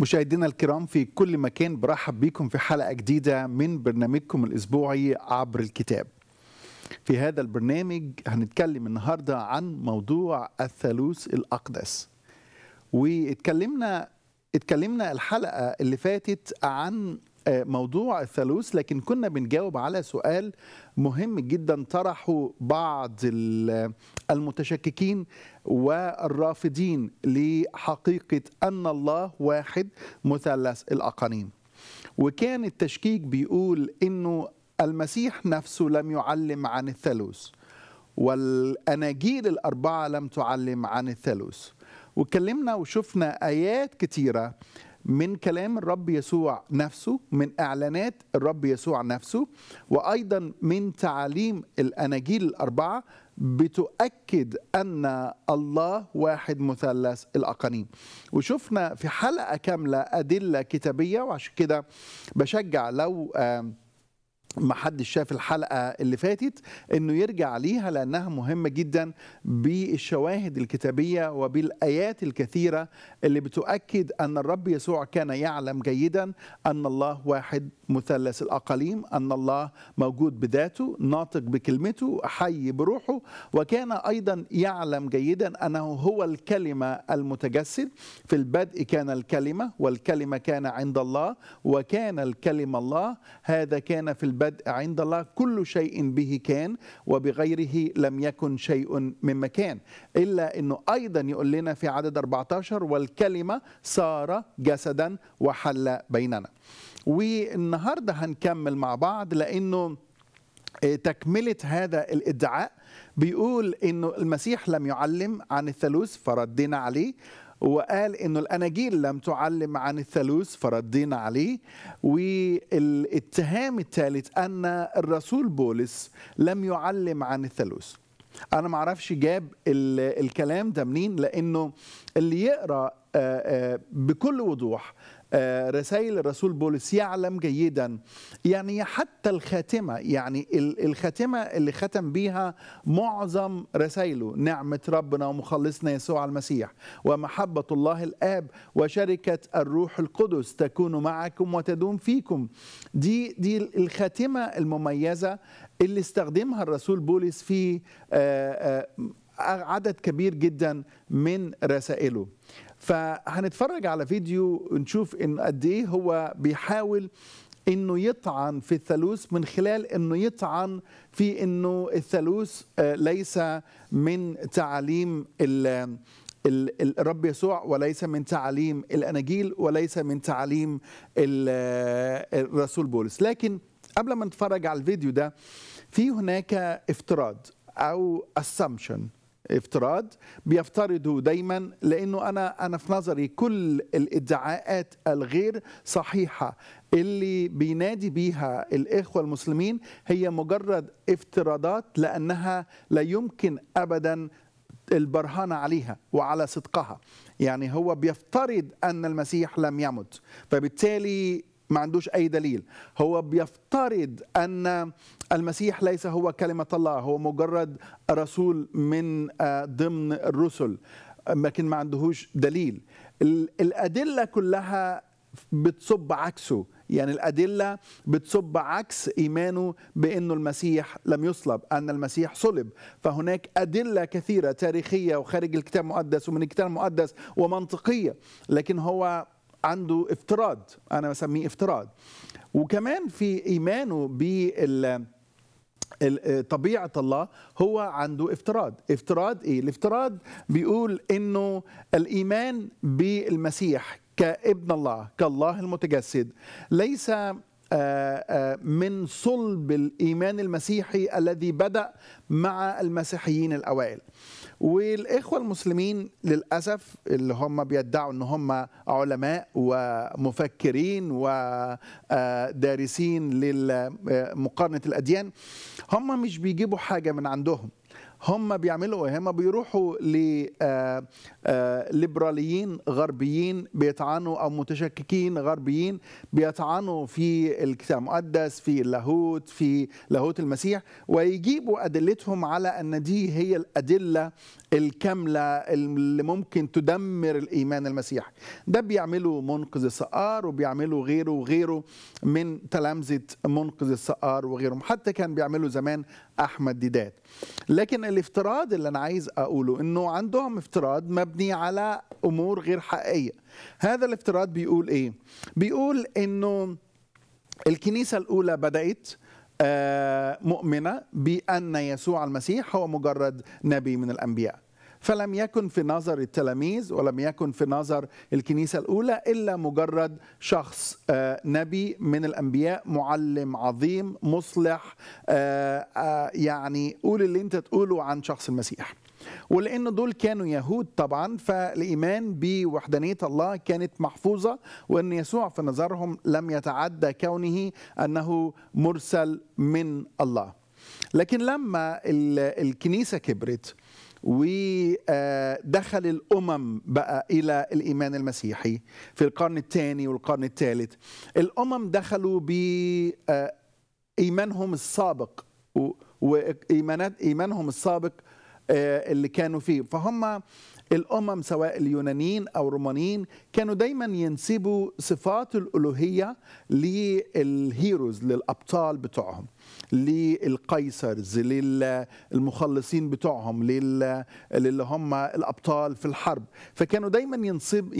مشاهدينا الكرام في كل مكان برحب بكم في حلقة جديدة من برنامجكم الأسبوعي عبر الكتاب في هذا البرنامج هنتكلم النهاردة عن موضوع الثالوث الأقدس واتكلمنا اتكلمنا الحلقة اللي فاتت عن آه، موضوع الثالوث لكن كنا بنجاوب على سؤال مهم جدا طرحه بعض المتشككين والرافضين لحقيقة أن الله واحد مثلث الأقانيم وكان التشكيك بيقول أنه المسيح نفسه لم يعلم عن الثالوث والأناجيل الأربعة لم تعلم عن الثالوث واتكلمنا وشفنا آيات كتيرة من كلام الرب يسوع نفسه من اعلانات الرب يسوع نفسه وايضا من تعاليم الاناجيل الاربعه بتؤكد أن الله واحد مثلث الأقانيم وشفنا في حلقة كاملة أدلة كتابية وعشان كده بشجع لو آه ما حدش شاف الحلقه اللي فاتت انه يرجع ليها لانها مهمه جدا بالشواهد الكتابيه وبالايات الكثيره اللي بتؤكد ان الرب يسوع كان يعلم جيدا ان الله واحد مثلث الاقاليم ان الله موجود بذاته ناطق بكلمته حي بروحه وكان ايضا يعلم جيدا انه هو الكلمه المتجسد في البدء كان الكلمه والكلمه كان عند الله وكان الكلمه الله هذا كان في البدء البدء عند الله كل شيء به كان وبغيره لم يكن شيء مما كان إلا أنه أيضا يقول لنا في عدد 14 والكلمة صار جسدا وحل بيننا والنهاردة هنكمل مع بعض لأنه آه، تكملة هذا الإدعاء بيقول انه المسيح لم يعلم عن الثالوث فردنا عليه وقال انه الاناجيل لم تعلم عن الثالوث فردينا عليه والاتهام الثالث ان الرسول بولس لم يعلم عن الثالوث انا ما اعرفش جاب الكلام ده منين لانه اللي يقرا بكل وضوح آه، رسائل الرسول بولس يعلم جيدا يعني حتى الخاتمة يعني الخاتمة اللي ختم بيها معظم رسائله نعمة ربنا ومخلصنا يسوع المسيح ومحبة الله الآب وشركة الروح القدس تكون معكم وتدوم فيكم دي دي الخاتمة المميزة اللي استخدمها الرسول بولس في آه، آه، عدد كبير جدا من رسائله فهنتفرج على فيديو نشوف ان قد ايه هو بيحاول انه يطعن في الثالوث من خلال انه يطعن في انه الثالوث آه، ليس من تعاليم الرب يسوع وليس من تعاليم الاناجيل وليس من تعاليم آه، الرسول بولس لكن قبل ما نتفرج على الفيديو ده في هناك افتراض او assumption افتراض بيفترضوا دايما لانه انا انا في نظري كل الادعاءات الغير صحيحه اللي بينادي بيها الاخوه المسلمين هي مجرد افتراضات لانها لا يمكن ابدا البرهان عليها وعلى صدقها يعني هو بيفترض أن المسيح لم يمت فبالتالي ما عندوش أي دليل هو بيفترض أن المسيح ليس هو كلمة الله هو مجرد رسول من آه، ضمن الرسل لكن ما عندهوش دليل الأدلة كلها بتصب عكسه يعني الأدلة بتصب عكس إيمانه بأنه المسيح لم يصلب أن المسيح صلب فهناك أدلة كثيرة تاريخية وخارج الكتاب المقدس ومن الكتاب المقدس ومنطقية لكن هو عنده افتراض انا بسميه افتراض وكمان في ايمانه بال طبيعة الله هو عنده افتراض افتراض ايه الافتراض بيقول انه الايمان بالمسيح كابن الله كالله المتجسد ليس آه، آه، من صلب الايمان المسيحي الذي بدا مع المسيحيين الاوائل والاخوه المسلمين للاسف اللي هم بيدعوا ان هم علماء ومفكرين ودارسين آه، لمقارنه الاديان هم مش بيجيبوا حاجه من عندهم هم بيعملوا ايه هم بيروحوا آه، آه، ليبراليين غربيين بيطعنوا او متشككين غربيين بيطعنوا في الكتاب المقدس في اللاهوت في لاهوت المسيح ويجيبوا ادلتهم على ان دي هي الادله الكامله اللي ممكن تدمر الايمان المسيحي ده بيعملوا منقذ السقار وبيعملوا غيره وغيره من تلامذه منقذ السقار وغيرهم حتى كان بيعملوا زمان احمد ديدات لكن الافتراض اللي انا عايز اقوله انه عندهم افتراض مبني على امور غير حقيقيه هذا الافتراض بيقول ايه بيقول انه الكنيسه الاولى بدات آه، مؤمنه بان يسوع المسيح هو مجرد نبي من الانبياء فلم يكن في نظر التلاميذ ولم يكن في نظر الكنيسة الأولى إلا مجرد شخص آه، نبي من الأنبياء معلم عظيم مصلح آه، آه، يعني قول اللي أنت تقوله عن شخص المسيح ولأن دول كانوا يهود طبعا فالإيمان بوحدانية الله كانت محفوظة وأن يسوع في نظرهم لم يتعدى كونه أنه مرسل من الله لكن لما الكنيسة كبرت ودخل الامم بقى الى الايمان المسيحي في القرن الثاني والقرن الثالث الامم دخلوا بايمانهم السابق آه، وايمانات ايمانهم السابق آه، اللي كانوا فيه فهم الامم سواء اليونانيين او الرومانيين كانوا دايما ينسبوا صفات الالوهيه للهيروز للابطال بتوعهم للقيصرز للمخلصين بتوعهم للي هم الابطال في الحرب فكانوا دايما ينسب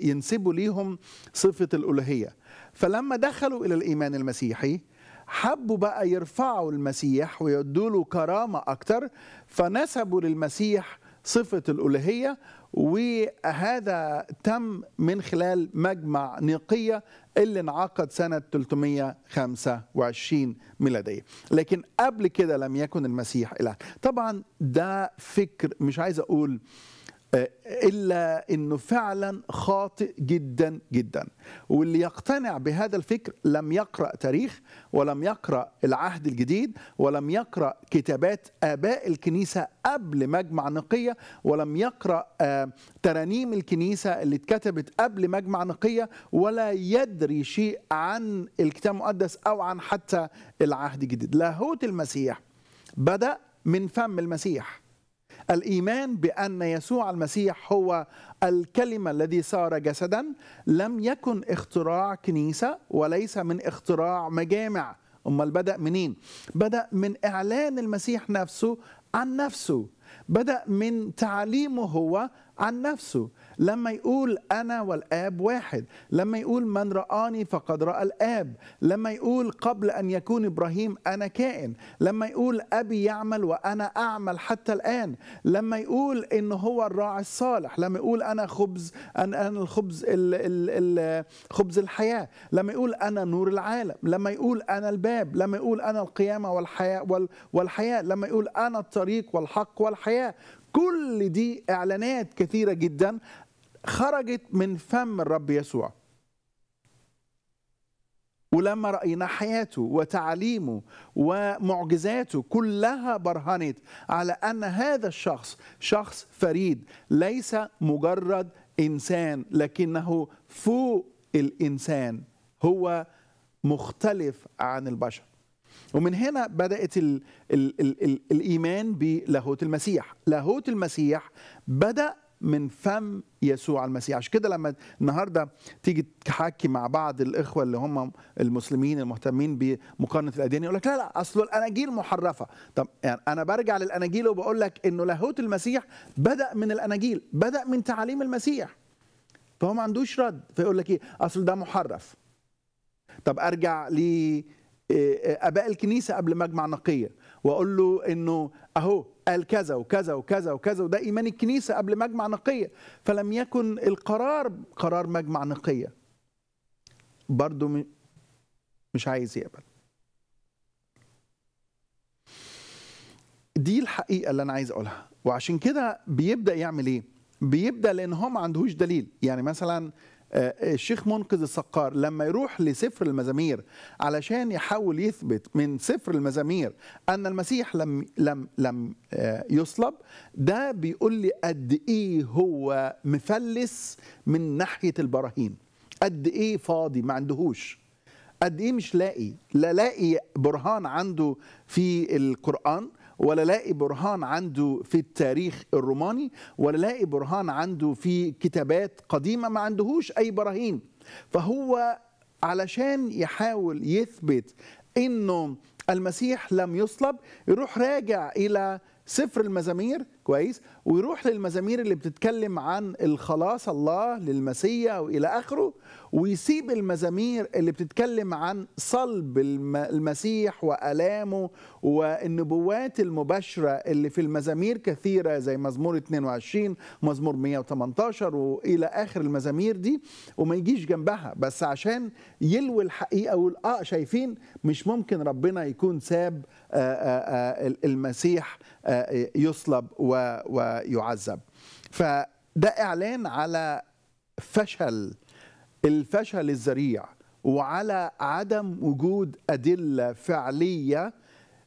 ينسبوا ليهم صفه الالوهيه فلما دخلوا الى الايمان المسيحي حبوا بقى يرفعوا المسيح ويدوا له كرامه اكتر فنسبوا للمسيح صفة الألوهية وهذا تم من خلال مجمع نيقية اللي انعقد سنة 325 ميلادية لكن قبل كده لم يكن المسيح إله طبعا ده فكر مش عايز أقول آه آه، الا انه فعلا خاطئ جدا جدا واللي يقتنع بهذا الفكر لم يقرا تاريخ ولم يقرا العهد الجديد ولم يقرا كتابات اباء الكنيسه قبل مجمع نقيه ولم يقرا آه، ترانيم الكنيسه اللي اتكتبت قبل مجمع نقيه ولا يدري شيء عن الكتاب المقدس او عن حتى العهد الجديد لاهوت المسيح بدا من فم المسيح الإيمان بأن يسوع المسيح هو الكلمة الذي صار جسدا لم يكن اختراع كنيسة وليس من اختراع مجامع أمال بدأ منين؟ بدأ من إعلان المسيح نفسه عن نفسه بدأ من تعليمه هو عن نفسه لما يقول أنا والآب واحد لما يقول من رآني فقد رأى الآب لما يقول قبل أن يكون إبراهيم أنا كائن لما يقول أبي يعمل وأنا أعمل حتى الآن لما يقول إن هو الراعي الصالح لما يقول أنا خبز أنا الخبز الـ الـ خبز الحياة لما يقول أنا نور العالم لما يقول أنا الباب لما يقول أنا القيامة والحياة والحياة لما يقول أنا الطريق والحق والحياة كل دي اعلانات كثيره جدا خرجت من فم الرب يسوع ولما راينا حياته وتعليمه ومعجزاته كلها برهنت على ان هذا الشخص شخص فريد ليس مجرد انسان لكنه فوق الانسان هو مختلف عن البشر ومن هنا بدات الـ الـ الـ الايمان بلاهوت المسيح لاهوت المسيح بدا من فم يسوع المسيح عشان كده لما النهارده تيجي تحكي مع بعض الاخوه اللي هم المسلمين المهتمين بمقارنه الاديان يقول لك لا لا اصل الاناجيل محرفه طب يعني انا برجع للاناجيل وبقول لك انه لاهوت المسيح بدا من الاناجيل بدا من تعاليم المسيح فهو ما عندوش رد فيقول لك ايه اصل ده محرف طب ارجع ل آه، آه، آه، اباء الكنيسه قبل مجمع نقيه واقول له انه اهو قال كذا وكذا وكذا وكذا وده إيمان الكنيسة قبل مجمع نقية فلم يكن القرار قرار مجمع نقية برضه مش عايز يقبل دي الحقيقة اللي أنا عايز أقولها وعشان كده بيبدأ يعمل إيه؟ بيبدأ لأن هو ما عندهوش دليل يعني مثلا آه، آه، الشيخ منقذ السقار لما يروح لسفر المزامير علشان يحاول يثبت من سفر المزامير ان المسيح لم لم لم آه، يصلب ده بيقول لي قد ايه هو مفلس من ناحيه البراهين قد ايه فاضي ما عندهوش قد ايه مش لاقي لا لاقي برهان عنده في القران ولا لاقي برهان عنده في التاريخ الروماني ولا لاقي برهان عنده في كتابات قديمة ما عندهوش أي براهين فهو علشان يحاول يثبت أنه المسيح لم يصلب يروح راجع إلى سفر المزامير كويس ويروح للمزامير اللي بتتكلم عن الخلاص الله للمسيا والى اخره ويسيب المزامير اللي بتتكلم عن صلب المسيح والامه والنبوات المباشره اللي في المزامير كثيره زي مزمور 22 مزمور 118 والى اخر المزامير دي وما يجيش جنبها بس عشان يلوي الحقيقه ويقول اه شايفين مش ممكن ربنا يكون ساب آآ آه، آآ آه، آه، المسيح آآ يصلب و ويعذب فده إعلان على فشل الفشل الذريع وعلى عدم وجود أدلة فعلية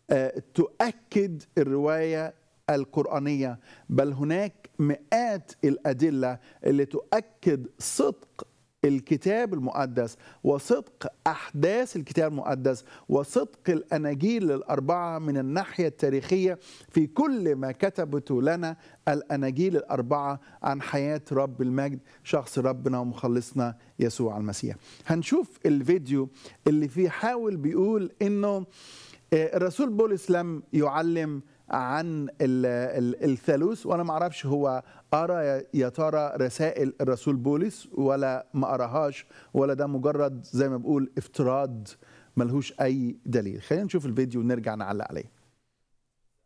آه، تؤكد الرواية القرآنية بل هناك مئات الأدلة اللي تؤكد صدق الكتاب المقدس وصدق احداث الكتاب المقدس وصدق الاناجيل الاربعه من الناحيه التاريخيه في كل ما كتبته لنا الاناجيل الاربعه عن حياه رب المجد شخص ربنا ومخلصنا يسوع المسيح. هنشوف الفيديو اللي فيه حاول بيقول انه آه، الرسول بولس لم يعلم عن الثالوث وانا ما اعرفش هو ارى يا ترى رسائل الرسول بولس ولا ما اراهاش ولا ده مجرد زي ما بقول افتراض ملهوش اي دليل خلينا نشوف الفيديو ونرجع نعلق عليه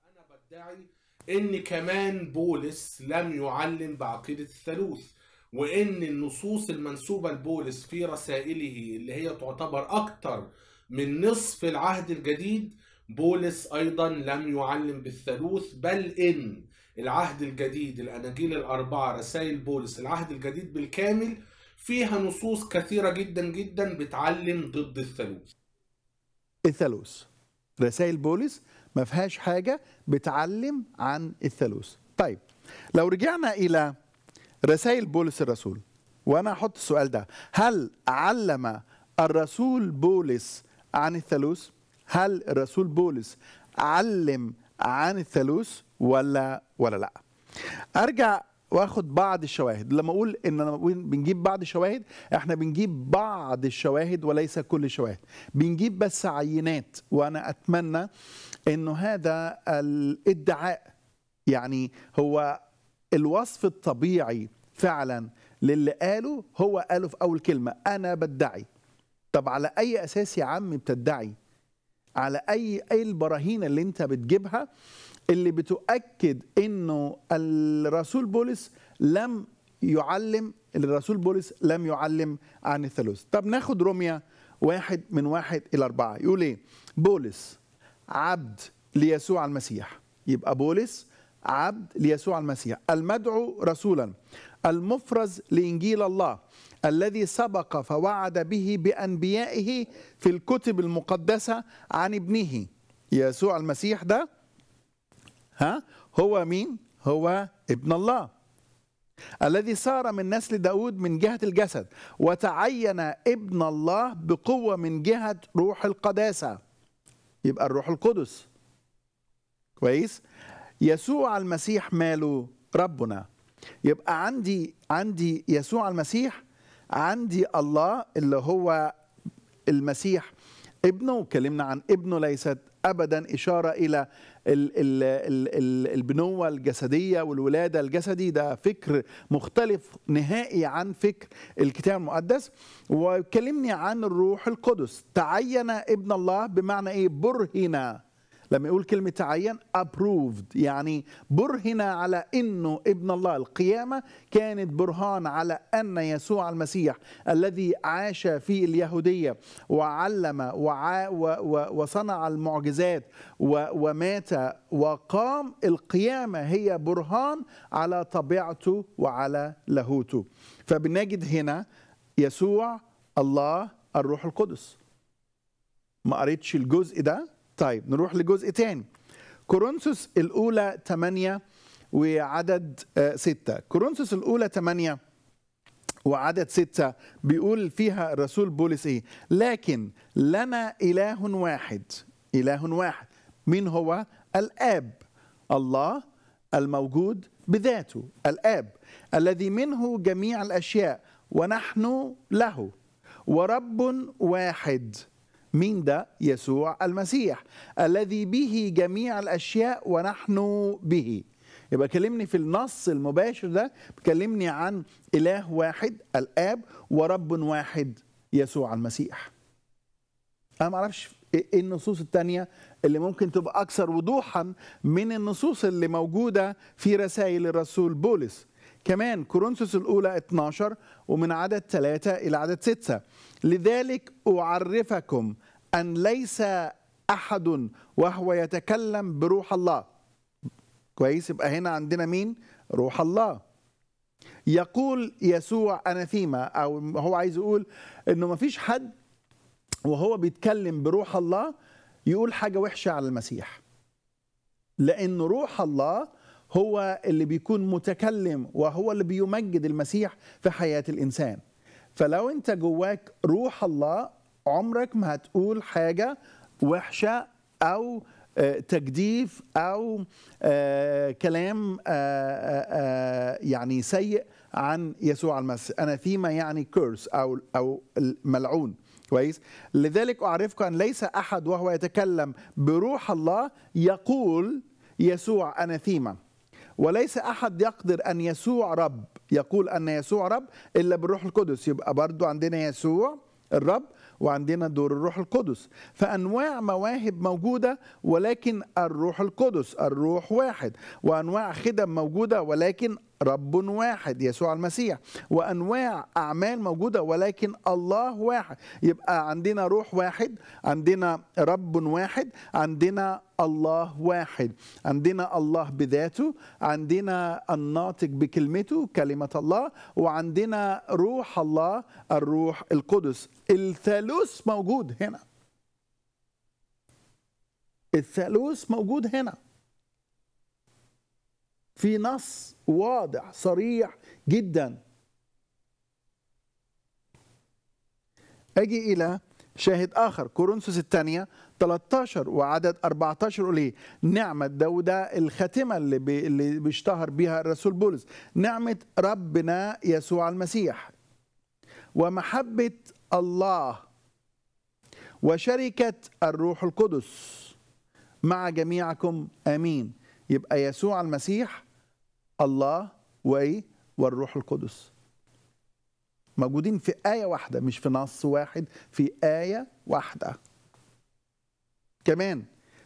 انا بدعي ان كمان بولس لم يعلم بعقيده الثالوث وان النصوص المنسوبه لبولس في رسائله اللي هي تعتبر اكثر من نصف العهد الجديد بولس أيضا لم يعلم بالثالوث بل إن العهد الجديد الأناجيل الأربعة رسائل بولس العهد الجديد بالكامل فيها نصوص كثيرة جدا جدا بتعلم ضد الثالوث الثالوث رسائل بولس ما فيهاش حاجة بتعلم عن الثالوث طيب لو رجعنا إلى رسائل بولس الرسول وأنا هحط السؤال ده هل علم الرسول بولس عن الثالوث هل الرسول بولس علم عن الثالوث ولا ولا لا ارجع واخد بعض الشواهد لما اقول ان أنا بنجيب بعض الشواهد احنا بنجيب بعض الشواهد وليس كل الشواهد بنجيب بس عينات وانا اتمنى انه هذا الادعاء يعني هو الوصف الطبيعي فعلا للي قاله هو قاله في اول كلمه انا بدعي طب على اي اساس يا عم بتدعي على اي اي البراهين اللي انت بتجيبها اللي بتؤكد انه الرسول بولس لم يعلم الرسول بولس لم يعلم عن الثالوث طب ناخد روميا واحد من واحد إلى أربعة يقول إيه بولس عبد ليسوع المسيح يبقى بولس عبد ليسوع المسيح المدعو رسولا المفرز لإنجيل الله الذي سبق فوعد به بأنبيائه في الكتب المقدسة عن ابنه يسوع المسيح ده ها هو مين هو ابن الله الذي صار من نسل داود من جهة الجسد وتعين ابن الله بقوة من جهة روح القداسة يبقى الروح القدس كويس يسوع المسيح ماله ربنا يبقى عندي عندي يسوع المسيح عندي الله اللي هو المسيح ابنه وكلمنا عن ابنه ليست ابدا اشاره الى البنوه الجسديه والولاده الجسدي ده فكر مختلف نهائي عن فكر الكتاب المقدس وكلمني عن الروح القدس تعين ابن الله بمعنى ايه برهن لما يقول كلمة تعين approved يعني برهن على أنه ابن الله القيامة كانت برهان على أن يسوع المسيح الذي عاش في اليهودية وعلم وع وصنع المعجزات ومات وقام القيامة هي برهان على طبيعته وعلى لاهوته فبنجد هنا يسوع الله الروح القدس ما قريتش الجزء ده طيب نروح لجزء تاني كورنثوس الأولى 8 وعدد 6 آه، كورنثوس الأولى 8 وعدد 6 بيقول فيها الرسول بولس إيه لكن لنا إله واحد إله واحد مين هو الآب الله الموجود بذاته الآب الذي منه جميع الأشياء ونحن له ورب واحد مين ده يسوع المسيح الذي به جميع الاشياء ونحن به يبقى كلمني في النص المباشر ده كلمني عن اله واحد الاب ورب واحد يسوع المسيح انا ما اعرفش إيه،, ايه النصوص التانية اللي ممكن تبقى اكثر وضوحا من النصوص اللي موجودة في رسائل الرسول بولس كمان كورنثوس الأولى 12 ومن عدد 3 إلى عدد 6 لذلك أعرفكم أن ليس أحد وهو يتكلم بروح الله كويس يبقى هنا عندنا مين روح الله يقول يسوع أنثيما أو هو عايز يقول أنه ما فيش حد وهو بيتكلم بروح الله يقول حاجة وحشة على المسيح لأن روح الله هو اللي بيكون متكلم وهو اللي بيمجد المسيح في حياة الإنسان فلو أنت جواك روح الله عمرك ما هتقول حاجة وحشة أو آه، تجديف أو آه، كلام آه، يعني سيء عن يسوع المسيح أنا فيما يعني كيرس أو أو ملعون كويس لذلك أعرفك أن ليس أحد وهو يتكلم بروح الله يقول يسوع ثيمة وليس أحد يقدر أن يسوع رب يقول أن يسوع رب إلا بالروح القدس يبقى برضو عندنا يسوع الرب وعندنا دور الروح القدس فانواع مواهب موجوده ولكن الروح القدس الروح واحد وانواع خدم موجوده ولكن رب واحد يسوع المسيح وانواع اعمال موجوده ولكن الله واحد يبقى عندنا روح واحد عندنا رب واحد عندنا الله واحد عندنا الله بذاته عندنا الناطق بكلمته كلمه الله وعندنا روح الله الروح القدس الثالوث موجود هنا الثالوث موجود هنا في نص واضح صريح جدا اجي الى شاهد اخر كورنثوس الثانيه 13 وعدد 14 قول ايه نعمه ده وده الخاتمه اللي بي اللي بيشتهر بيها الرسول بولس نعمه ربنا يسوع المسيح ومحبه الله وشركه الروح القدس مع جميعكم امين يبقى يسوع المسيح الله وايه والروح القدس موجودين في آية واحدة مش في نص واحد في آية واحدة كمان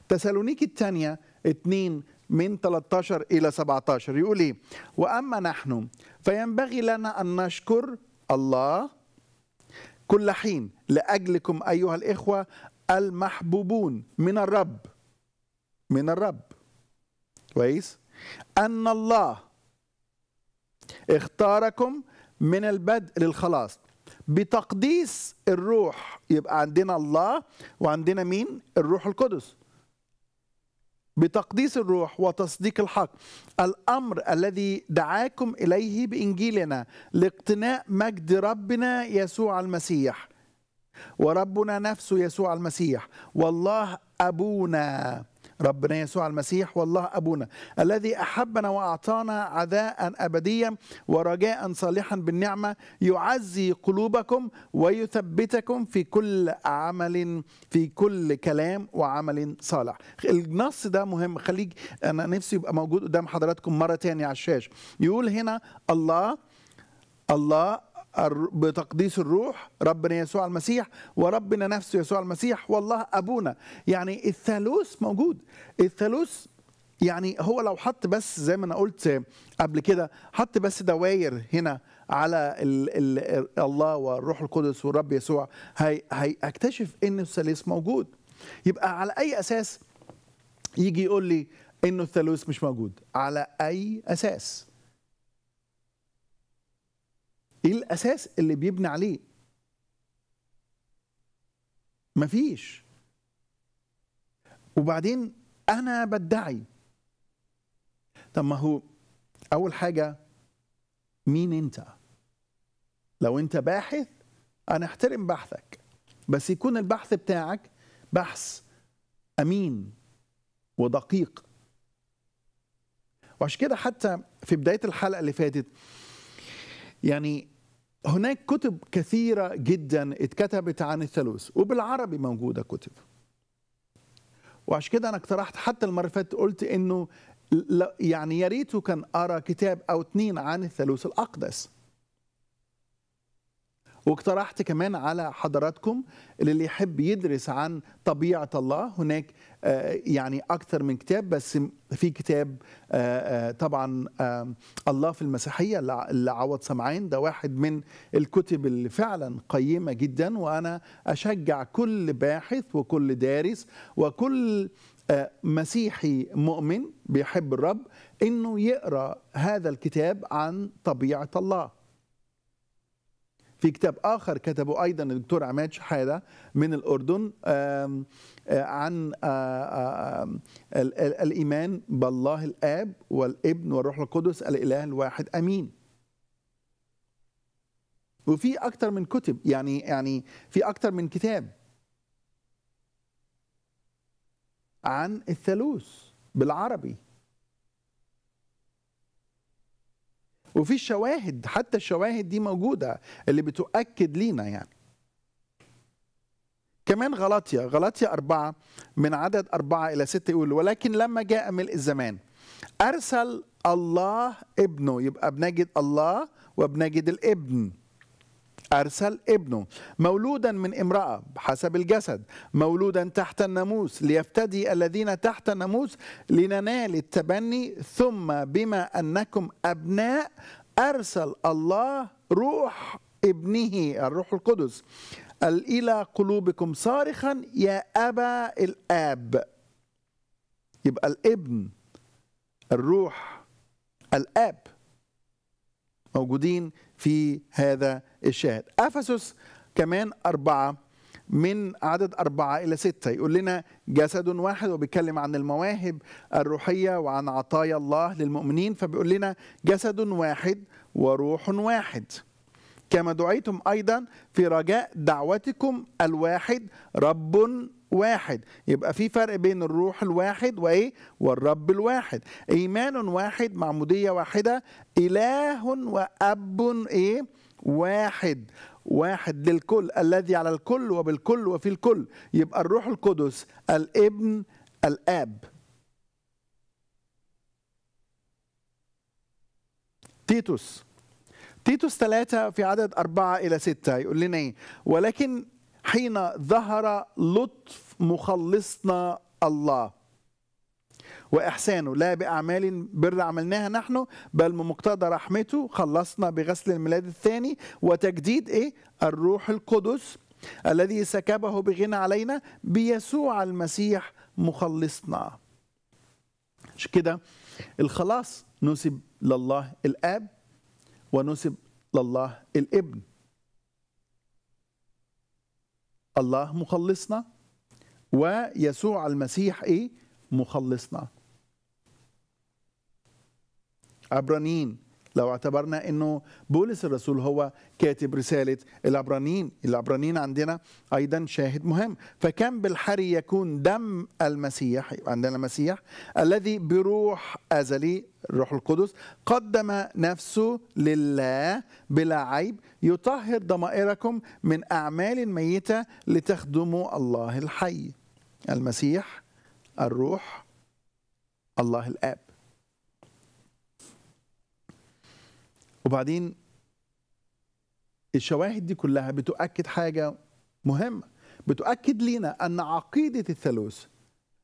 تسالونيكي الثانية 2 من 13 إلى 17 يقول إيه وأما نحن فينبغي لنا أن نشكر الله كل حين لأجلكم أيها الإخوة المحبوبون من الرب من الرب كويس أن الله اختاركم من البدء للخلاص بتقديس الروح يبقى عندنا الله وعندنا مين الروح القدس بتقديس الروح وتصديق الحق الامر الذي دعاكم اليه بانجيلنا لاقتناء مجد ربنا يسوع المسيح وربنا نفسه يسوع المسيح والله ابونا ربنا يسوع المسيح والله أبونا الذي أحبنا وأعطانا عذاء أبديا ورجاء صالحا بالنعمة يعزي قلوبكم ويثبتكم في كل عمل في كل كلام وعمل صالح النص ده مهم خليك أنا نفسي يبقى موجود قدام حضراتكم مرة تانية على الشاشة يقول هنا الله الله بتقديس الروح ربنا يسوع المسيح وربنا نفسه يسوع المسيح والله أبونا يعني الثالوث موجود الثالوث يعني هو لو حط بس زي ما انا قلت قبل كده حط بس دواير هنا على الـ الـ الله والروح القدس والرب يسوع هي هيكتشف ان الثالوث موجود يبقى على اي اساس يجي يقول لي انه الثالوث مش موجود على اي اساس ايه الاساس اللي بيبني عليه مفيش وبعدين انا بدعي طب ما هو اول حاجه مين انت لو انت باحث انا احترم بحثك بس يكون البحث بتاعك بحث امين ودقيق وعشان كده حتى في بدايه الحلقه اللي فاتت يعني هناك كتب كثيرة جدا اتكتبت عن الثالوث وبالعربي موجودة كتب وعشان كده أنا اقترحت حتى المرة فاتت قلت إنه يعني يا ريته كان أرى كتاب أو اتنين عن الثالوث الأقدس واقترحت كمان على حضراتكم اللي يحب يدرس عن طبيعة الله هناك آه، يعني اكثر من كتاب بس في كتاب آه، آه، طبعا الله في المسيحيه لعوض سمعين ده واحد من الكتب اللي فعلا قيمه جدا وانا اشجع كل باحث وكل دارس وكل مسيحي مؤمن بيحب الرب انه يقرا هذا الكتاب عن طبيعه الله في كتاب آخر كتبه أيضا الدكتور عماد شحادة من الأردن آه، عن آه، آه، الإيمان بالله الآب والابن والروح القدس الإله الواحد أمين وفي اكثر من كتب يعني يعني في اكثر من كتاب عن الثالوث بالعربي وفي شواهد حتى الشواهد دي موجوده اللي بتؤكد لينا يعني كمان غلطية غلطية أربعة من عدد أربعة إلى ستة يقول ولكن لما جاء ملء الزمان أرسل الله ابنه يبقى بنجد الله وبنجد الابن أرسل ابنه مولودا من امرأة حسب الجسد مولودا تحت الناموس ليفتدي الذين تحت الناموس لننال التبني ثم بما أنكم أبناء أرسل الله روح ابنه الروح القدس إلى قلوبكم صارخا يا أبا الآب يبقى الابن الروح الآب موجودين في هذا الشاهد أفسس كمان أربعة من عدد أربعة إلى ستة يقول لنا جسد واحد وبيتكلم عن المواهب الروحية وعن عطايا الله للمؤمنين فبيقول لنا جسد واحد وروح واحد كما دعيتم أيضا في رجاء دعوتكم الواحد رب واحد يبقى في فرق بين الروح الواحد وايه والرب الواحد ايمان واحد معموديه واحده اله واب ايه واحد واحد للكل الذي على الكل وبالكل وفي الكل يبقى الروح القدس الابن الاب تيتوس تيتوس ثلاثة في عدد أربعة إلى ستة يقول لنا إيه ولكن حين ظهر لطف مخلصنا الله وإحسانه لا بأعمال بر عملناها نحن بل بمقتضى رحمته خلصنا بغسل الميلاد الثاني وتجديد إيه الروح القدس الذي سكبه بغنى علينا بيسوع المسيح مخلصنا مش كده الخلاص نسب لله الاب ونسب لله الابن الله مخلصنا ويسوع المسيح ايه مخلصنا عبرانيين لو اعتبرنا انه بولس الرسول هو كاتب رساله العبرانيين، العبرانيين عندنا ايضا شاهد مهم، فكم بالحري يكون دم المسيح يبقى عندنا المسيح الذي بروح ازلي الروح القدس قدم نفسه لله بلا عيب يطهر ضمائركم من اعمال ميته لتخدموا الله الحي. المسيح الروح الله الاب. وبعدين الشواهد دي كلها بتؤكد حاجة مهمة بتؤكد لنا أن عقيدة الثالوث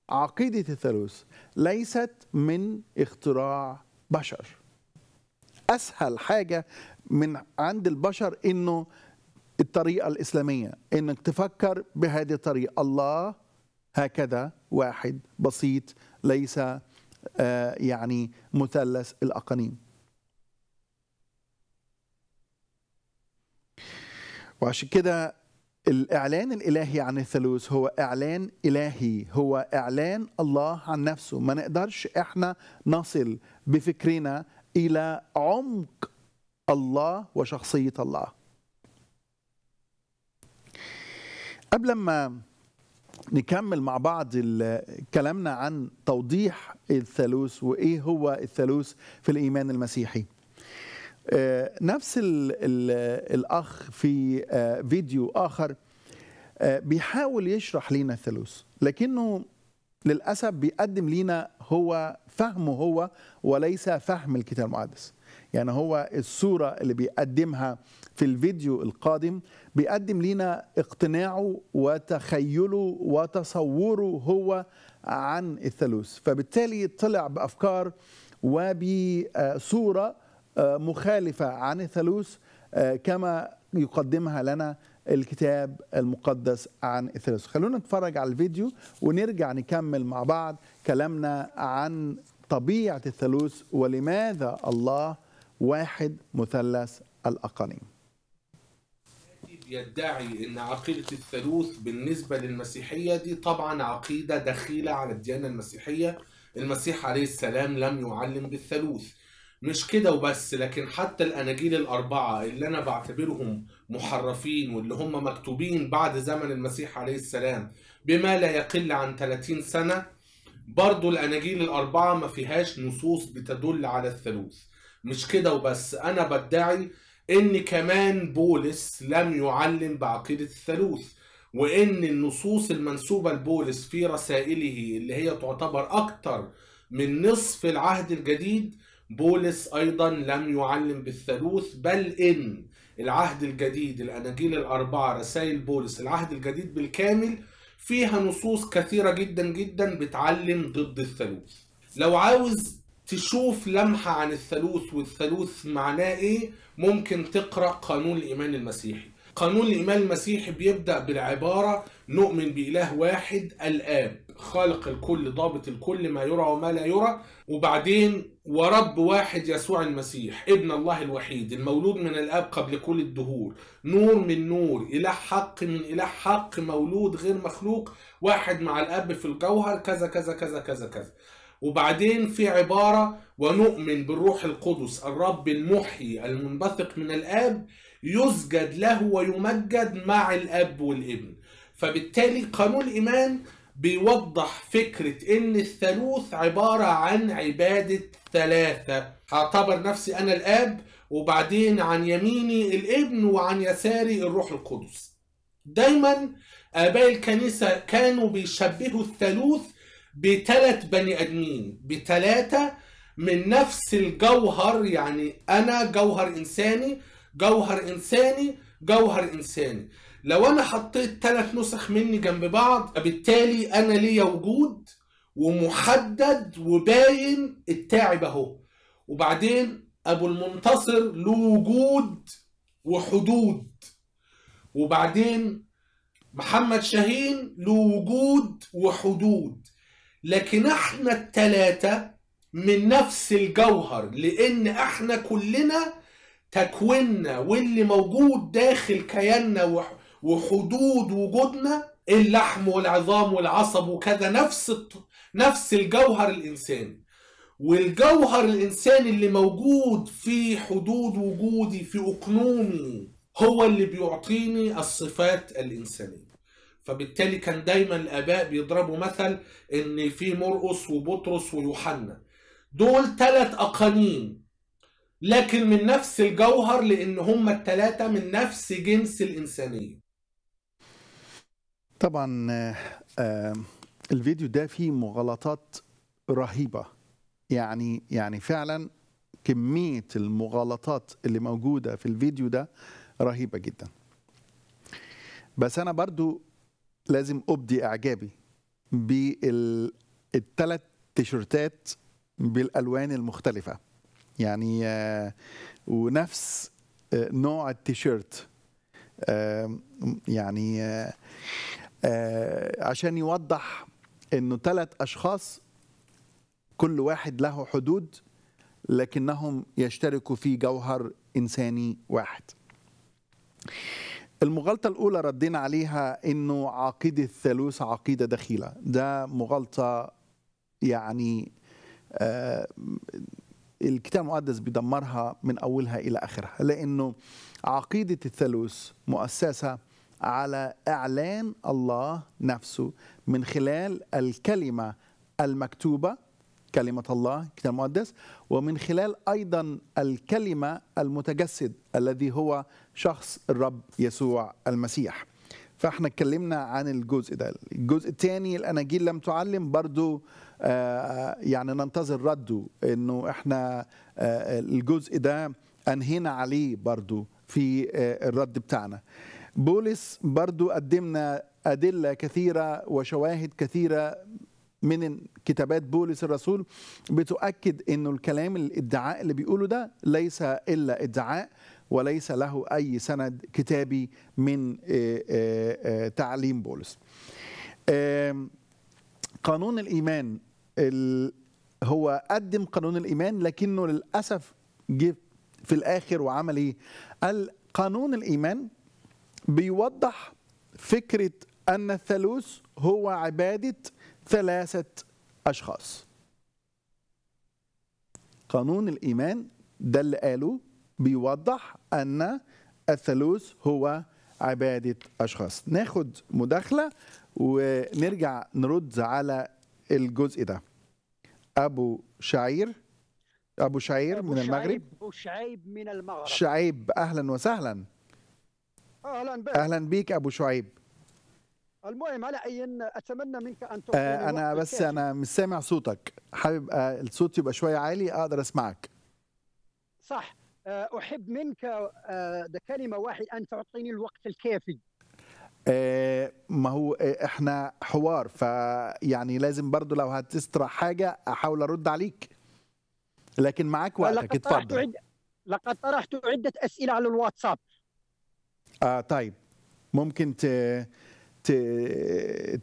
عقيدة الثالوث ليست من اختراع بشر أسهل حاجة من عند البشر إنه الطريقة الإسلامية إنك تفكر بهذه الطريقة الله هكذا واحد بسيط ليس آه، يعني مثلث الأقانيم وعشان كده الإعلان الإلهي عن الثالوث هو إعلان إلهي هو إعلان الله عن نفسه ما نقدرش إحنا نصل بفكرنا إلى عمق الله وشخصية الله قبل ما نكمل مع بعض كلامنا عن توضيح الثالوث وإيه هو الثالوث في الإيمان المسيحي آه، نفس ال ال الأخ في آه، فيديو آخر آه، بيحاول يشرح لنا الثالوث لكنه للأسف بيقدم لنا هو فهمه هو وليس فهم الكتاب المقدس يعني هو الصورة اللي بيقدمها في الفيديو القادم بيقدم لنا اقتناعه وتخيله وتصوره هو عن الثالوث فبالتالي طلع بأفكار وبصورة مخالفة عن الثالوث آه، كما يقدمها لنا الكتاب المقدس عن الثالوث خلونا نتفرج على الفيديو ونرجع نكمل مع بعض كلامنا عن طبيعة الثالوث ولماذا الله واحد مثلث الأقانيم يدعي ان عقيده الثالوث بالنسبه للمسيحيه دي طبعا عقيده دخيله على الديانه المسيحيه المسيح عليه السلام لم يعلم بالثالوث مش كده وبس لكن حتى الاناجيل الاربعه اللي انا بعتبرهم محرفين واللي هم مكتوبين بعد زمن المسيح عليه السلام بما لا يقل عن 30 سنه برضو الاناجيل الاربعه ما فيهاش نصوص بتدل على الثالوث مش كده وبس انا بدعي ان كمان بولس لم يعلم بعقيده الثالوث وان النصوص المنسوبه لبولس في رسائله اللي هي تعتبر اكتر من نصف العهد الجديد بولس أيضا لم يعلم بالثالوث بل إن العهد الجديد الأناجيل الأربعة رسائل بولس العهد الجديد بالكامل فيها نصوص كثيرة جدا جدا بتعلم ضد الثالوث لو عاوز تشوف لمحة عن الثالوث والثالوث معناه إيه ممكن تقرأ قانون الإيمان المسيحي قانون الإيمان المسيحي بيبدأ بالعبارة نؤمن بإله واحد الآب خالق الكل ضابط الكل ما يرى وما لا يرى وبعدين ورب واحد يسوع المسيح ابن الله الوحيد المولود من الاب قبل كل الدهور نور من نور اله حق من اله حق مولود غير مخلوق واحد مع الاب في الجوهر كذا كذا كذا كذا كذا وبعدين في عبارة ونؤمن بالروح القدس الرب المحيي المنبثق من الآب يسجد له ويمجد مع الأب والابن فبالتالي قانون الإيمان بيوضح فكرة إن الثالوث عبارة عن عبادة ثلاثة هعتبر نفسي أنا الآب وبعدين عن يميني الابن وعن يساري الروح القدس دايما آباء الكنيسة كانوا بيشبهوا الثالوث بثلاث بني آدمين بثلاثة من نفس الجوهر يعني أنا جوهر إنساني جوهر إنساني جوهر إنساني لو انا حطيت ثلاث نسخ مني جنب بعض فبالتالي انا ليا وجود ومحدد وباين التاعب اهو وبعدين ابو المنتصر له وجود وحدود وبعدين محمد شاهين له وجود وحدود لكن احنا التلاتة من نفس الجوهر لان احنا كلنا تكويننا واللي موجود داخل كياننا وحدود وجودنا اللحم والعظام والعصب وكذا نفس نفس الجوهر الانساني والجوهر الانساني اللي موجود في حدود وجودي في اقنومي هو اللي بيعطيني الصفات الانسانيه فبالتالي كان دايما الاباء بيضربوا مثل ان في مرقس وبطرس ويوحنا دول ثلاث اقانيم لكن من نفس الجوهر لان هما الثلاثه من نفس جنس الانسانيه طبعا آه، الفيديو ده فيه مغالطات رهيبه يعني يعني فعلا كميه المغالطات اللي موجوده في الفيديو ده رهيبه جدا بس انا برضو لازم ابدي اعجابي بالثلاث تيشرتات بالالوان المختلفه يعني آه، ونفس آه، نوع التيشيرت يعني آه، عشان يوضح انه ثلاث اشخاص كل واحد له حدود لكنهم يشتركوا في جوهر انساني واحد المغالطه الاولى ردينا عليها انه عقيده الثالوث عقيده دخيله ده مغالطه يعني آه الكتاب المقدس بيدمرها من اولها الى اخرها لانه عقيده الثالوث مؤسسه على اعلان الله نفسه من خلال الكلمه المكتوبه كلمه الله كتاب المقدس ومن خلال ايضا الكلمه المتجسد الذي هو شخص الرب يسوع المسيح فاحنا اتكلمنا عن الجزء ده الجزء الثاني الاناجيل لم تعلم برضو آه، آه، يعني ننتظر رده انه احنا آه، الجزء ده انهينا عليه برضو في الرد بتاعنا بولس برضو قدمنا أدلة كثيرة وشواهد كثيرة من كتابات بولس الرسول بتؤكد انه الكلام الادعاء اللي بيقوله ده ليس الا ادعاء وليس له اي سند كتابي من آه، آه، آه، تعليم بولس. قانون الايمان هو قدم قانون الايمان لكنه للاسف جه في الاخر وعمل ايه؟ قال قانون الايمان بيوضح فكرة أن الثالوث هو عبادة ثلاثة أشخاص قانون الإيمان ده اللي قاله بيوضح أن الثالوث هو عبادة أشخاص ناخد مداخلة ونرجع نرد على الجزء ده أبو شعير أبو شعير أبو من المغرب أبو شعيب من المغرب شعيب أهلا وسهلا اهلا بك اهلا بك ابو شعيب المهم على اي اتمنى منك ان آه انا بس انا مش سامع صوتك حابب آه، الصوت يبقى شويه عالي اقدر اسمعك صح آه، احب منك ده آه، كلمه واحد ان تعطيني الوقت الكافي ما هو احنا حوار فيعني لازم برضو لو هتسرع حاجه احاول ارد عليك لكن معاك وقتك اتفضل لقد طرحت عده اسئله على الواتساب آه طيب ممكن ت... ت...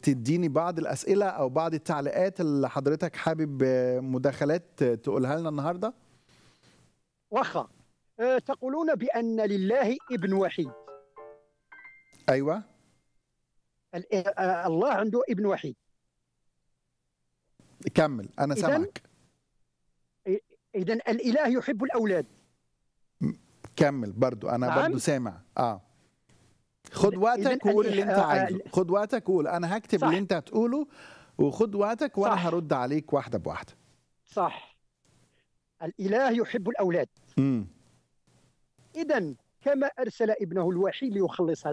تديني بعض الاسئله او بعض التعليقات اللي حضرتك حابب آه، مداخلات تقولها لنا النهارده واخا آه، تقولون بان لله ابن وحيد ايوه آه، الله عنده ابن وحيد كمل انا سامعك اذا الاله يحب الاولاد كمل برضو انا نعم. برضو سامع اه خد وقتك وقول اللي انت آه، عايزه خد وقتك وقول انا هكتب صح. اللي انت هتقوله وخد وقتك وانا صح. هرد عليك واحده بواحده صح الاله يحب الاولاد اذا كما ارسل ابنه الوحيد ليخلص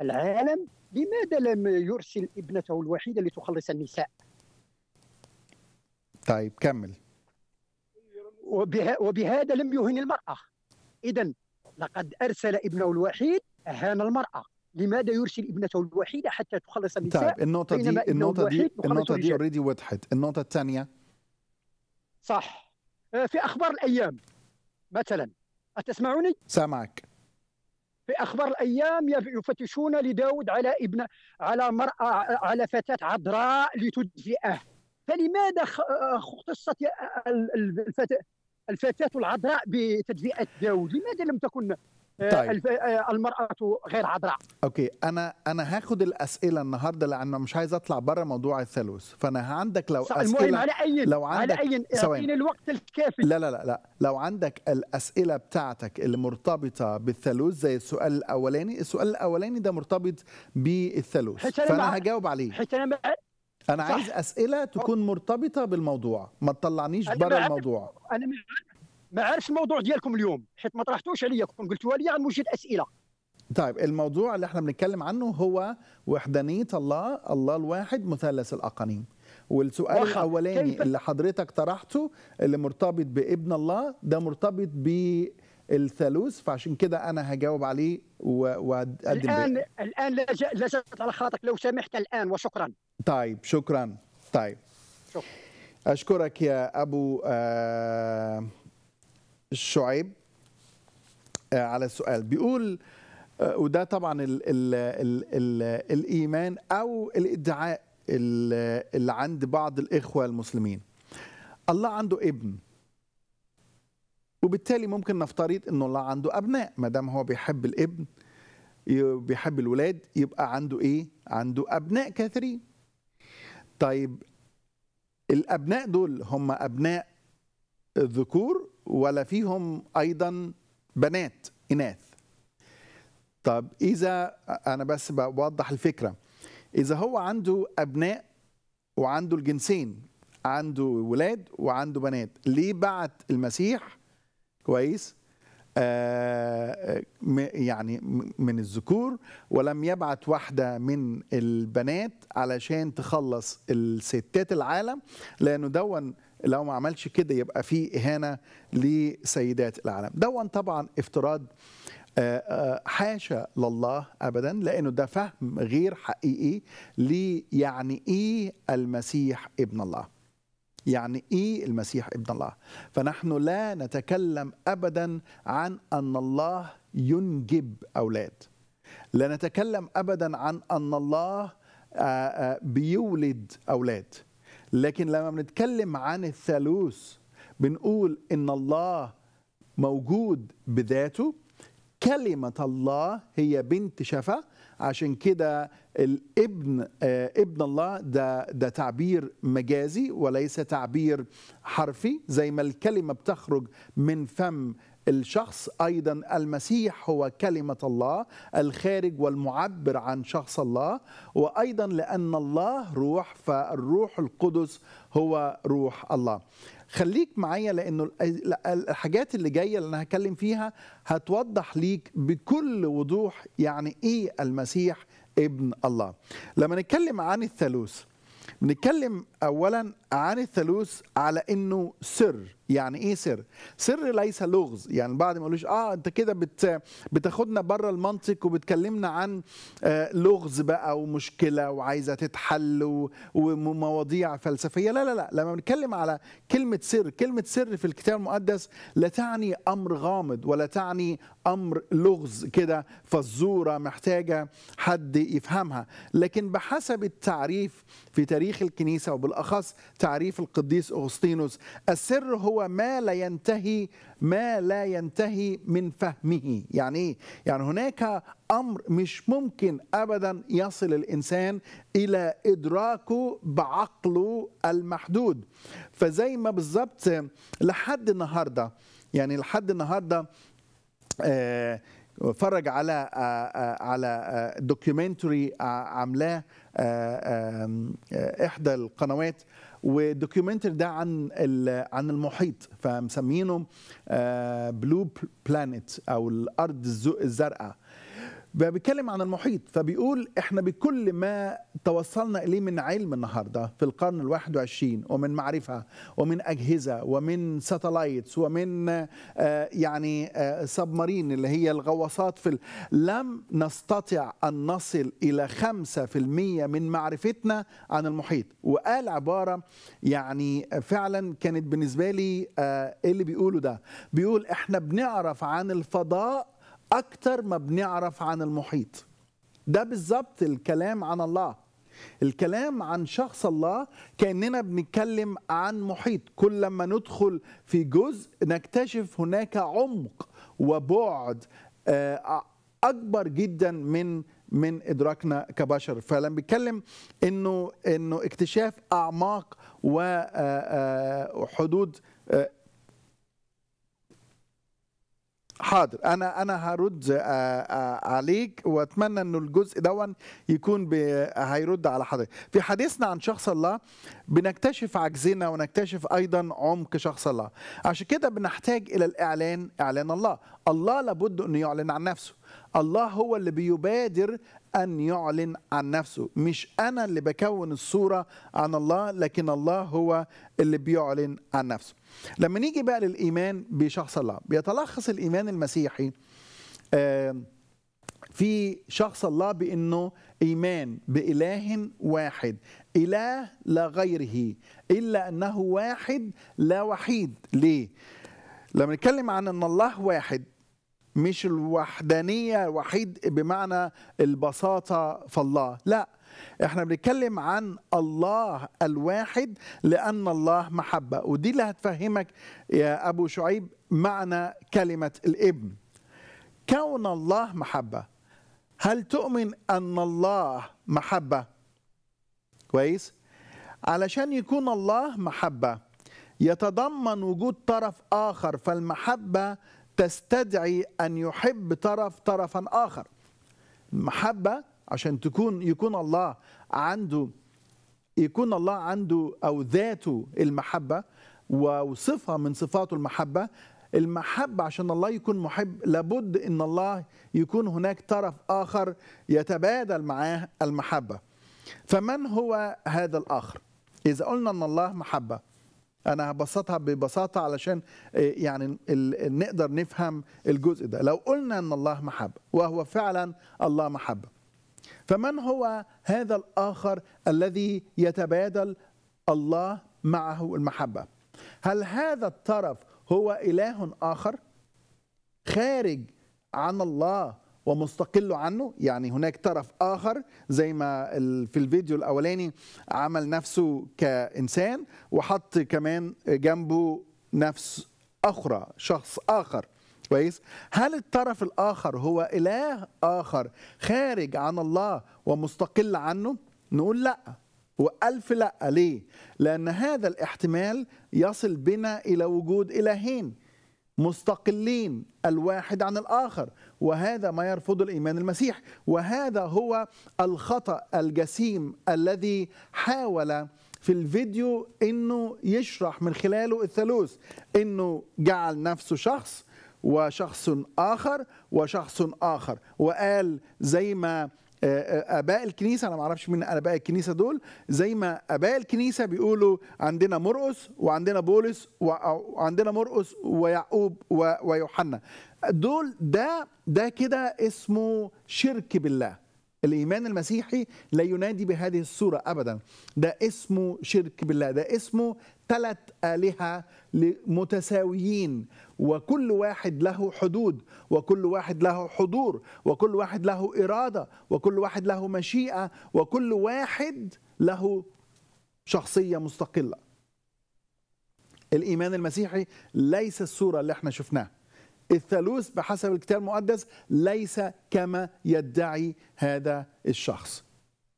العالم لماذا لم يرسل ابنته الوحيده لتخلص النساء طيب كمل وبه... وبهذا لم يهن المراه اذا لقد ارسل ابنه الوحيد أهان المرأة لماذا يرسل ابنته الوحيدة حتى تخلص النساء طيب النقطة دي النقطة دي النقطة دي اوريدي وضحت النقطة الثانية صح آه، في أخبار الأيام مثلا أتسمعوني؟ سامعك في اخبار الايام يفتشون لداود على ابن على مراه على فتاه عذراء لتدفئه فلماذا آه، اختصت الفتاه العذراء بتدفئه داود لماذا لم تكن طيب. آه، المراه غير عذراء اوكي انا انا هاخد الاسئله النهارده لانه مش عايز اطلع بره موضوع الثالوث فانا عندك لو اسئله المهم على اي لو عندك على اي الوقت الكافي لا لا لا لا لو عندك الاسئله بتاعتك اللي مرتبطه بالثالوث زي السؤال الاولاني السؤال الاولاني ده مرتبط بالثالوث فانا هجاوب عليه حيت انا انا عايز اسئله تكون مرتبطه بالموضوع ما تطلعنيش بره الموضوع انا ما عارفش الموضوع ديالكم اليوم حيت ما طرحتوش عليا كون قلتوها لي غنوجد اسئله طيب الموضوع اللي احنا بنتكلم عنه هو وحدانيه الله الله الواحد مثلث الاقانيم والسؤال الاولاني اللي حضرتك طرحته اللي مرتبط بابن الله ده مرتبط بالثالوث فعشان كده انا هجاوب عليه وهقدم الان بيه. الان لجأت على خاطرك لو سمحت الان وشكرا طيب شكرا طيب شكرا. اشكرك يا ابو آه شعيب آه، على السؤال بيقول آه، وده طبعا الـ الـ الـ الـ الايمان او الادعاء اللي عند بعض الاخوه المسلمين الله عنده ابن وبالتالي ممكن نفترض ان الله عنده ابناء ما دام هو بيحب الابن بيحب الولاد يبقى عنده ايه عنده ابناء كثيرين طيب الابناء دول هم ابناء ذكور ولا فيهم ايضا بنات اناث طب اذا انا بس بوضح الفكره اذا هو عنده ابناء وعنده الجنسين عنده ولاد وعنده بنات ليه بعت المسيح كويس آه يعني من الذكور ولم يبعت واحدة من البنات علشان تخلص الستات العالم لأنه دون لو ما عملش كده يبقى في إهانة لسيدات العالم دون طبعا افتراض آه، آه، حاشا لله ابدا لانه ده فهم غير حقيقي ليعني ايه المسيح ابن الله يعني ايه المسيح ابن الله فنحن لا نتكلم ابدا عن ان الله ينجب اولاد لا نتكلم ابدا عن ان الله آه، بيولد اولاد لكن لما بنتكلم عن الثالوث بنقول ان الله موجود بذاته كلمة الله هي بنت شفا عشان كده الابن آه، ابن الله ده ده تعبير مجازي وليس تعبير حرفي زي ما الكلمة بتخرج من فم الشخص ايضا المسيح هو كلمه الله الخارج والمعبر عن شخص الله وايضا لان الله روح فالروح القدس هو روح الله خليك معايا لانه الحاجات اللي جايه اللي انا هتكلم فيها هتوضح ليك بكل وضوح يعني ايه المسيح ابن الله لما نتكلم عن الثالوث نتكلم اولا عن الثالوث على انه سر يعني ايه سر سر ليس لغز يعني بعد ما قالوش اه انت كده بت بتاخدنا بره المنطق وبتكلمنا عن آه، لغز بقى ومشكله وعايزه تتحل ومواضيع فلسفيه لا لا لا لما بنتكلم على كلمه سر كلمه سر في الكتاب المقدس لا تعني امر غامض ولا تعني امر لغز كده فزوره محتاجه حد يفهمها لكن بحسب التعريف في تاريخ الكنيسه وبالاخص تعريف القديس أغسطينوس السر هو ما لا ينتهي ما لا ينتهي من فهمه يعني إيه؟ يعني هناك أمر مش ممكن أبدا يصل الإنسان إلى إدراكه بعقله المحدود فزي ما بالظبط لحد النهاردة يعني لحد النهاردة آه، فرج على آه، آه، على دوكيومنتري عاملاه احدى القنوات والدوكيومنتري ده عن عن المحيط فمسمينه بلو آه، بلانيت او الارض الزرقاء بيتكلم عن المحيط فبيقول احنا بكل ما توصلنا اليه من علم النهارده في القرن ال21 ومن معرفه ومن اجهزه ومن ساتلايتس ومن آه، يعني سبمارين آه، اللي هي الغواصات في لم نستطع ان نصل الى 5% من معرفتنا عن المحيط وقال عباره يعني فعلا كانت بالنسبه لي ايه اللي بيقوله ده بيقول احنا بنعرف عن الفضاء اكتر ما بنعرف عن المحيط ده بالظبط الكلام عن الله الكلام عن شخص الله كاننا بنتكلم عن محيط كل لما ندخل في جزء نكتشف هناك عمق وبعد آه، اكبر جدا من من ادراكنا كبشر فلما بيتكلم انه انه اكتشاف اعماق وحدود آه، آه، حاضر انا انا هرد آه، آه، عليك واتمنى انه الجزء ده يكون هيرد على حضرتك في حديثنا عن شخص الله بنكتشف عجزنا ونكتشف ايضا عمق شخص الله عشان كده بنحتاج الى الاعلان اعلان الله الله لابد انه يعلن عن نفسه الله هو اللي بيبادر أن يعلن عن نفسه مش أنا اللي بكون الصورة عن الله لكن الله هو اللي بيعلن عن نفسه لما نيجي بقى للإيمان بشخص الله بيتلخص الإيمان المسيحي في شخص الله بأنه إيمان بإله واحد إله لا غيره إلا أنه واحد لا وحيد ليه؟ لما نتكلم عن أن الله واحد مش الوحدانية وحيد بمعنى البساطة فالله لا احنا بنتكلم عن الله الواحد لأن الله محبة ودي اللي هتفهمك يا أبو شعيب معنى كلمة الابن كون الله محبة هل تؤمن أن الله محبة كويس علشان يكون الله محبة يتضمن وجود طرف آخر فالمحبة تستدعي أن يحب طرف طرفا آخر المحبة عشان تكون يكون الله عنده يكون الله عنده أو ذاته المحبة وصفة من صفاته المحبة المحبة عشان الله يكون محب لابد أن الله يكون هناك طرف آخر يتبادل معاه المحبة فمن هو هذا الآخر؟ إذا قلنا أن الله محبة انا هبسطها ببساطه علشان آه، يعني نقدر نفهم الجزء ده لو قلنا ان الله محبه وهو فعلا الله محبه فمن هو هذا الاخر الذي يتبادل الله معه المحبه هل هذا الطرف هو اله اخر خارج عن الله ومستقل عنه يعني هناك طرف آخر زي ما في الفيديو الأولاني عمل نفسه كإنسان وحط كمان جنبه نفس أخرى شخص آخر كويس هل الطرف الآخر هو إله آخر خارج عن الله ومستقل عنه نقول لأ وألف لأ ليه لأن هذا الاحتمال يصل بنا إلى وجود إلهين مستقلين الواحد عن الآخر وهذا ما يرفض الإيمان المسيح وهذا هو الخطأ الجسيم الذي حاول في الفيديو أنه يشرح من خلاله الثالوث أنه جعل نفسه شخص وشخص آخر وشخص آخر وقال زي ما آه، آه، اباء الكنيسه انا ما اعرفش مين اباء الكنيسه دول زي ما اباء الكنيسه بيقولوا عندنا مرقس وعندنا بولس وعندنا مرقس ويعقوب ويوحنا دول ده ده كده اسمه شرك بالله الايمان المسيحي لا ينادي بهذه الصوره ابدا ده اسمه شرك بالله ده اسمه ثلاث آلهة متساويين وكل واحد له حدود وكل واحد له حضور وكل واحد له إرادة وكل واحد له مشيئة وكل واحد له شخصية مستقلة الإيمان المسيحي ليس الصورة اللي احنا شفناها الثالوث بحسب الكتاب المقدس ليس كما يدعي هذا الشخص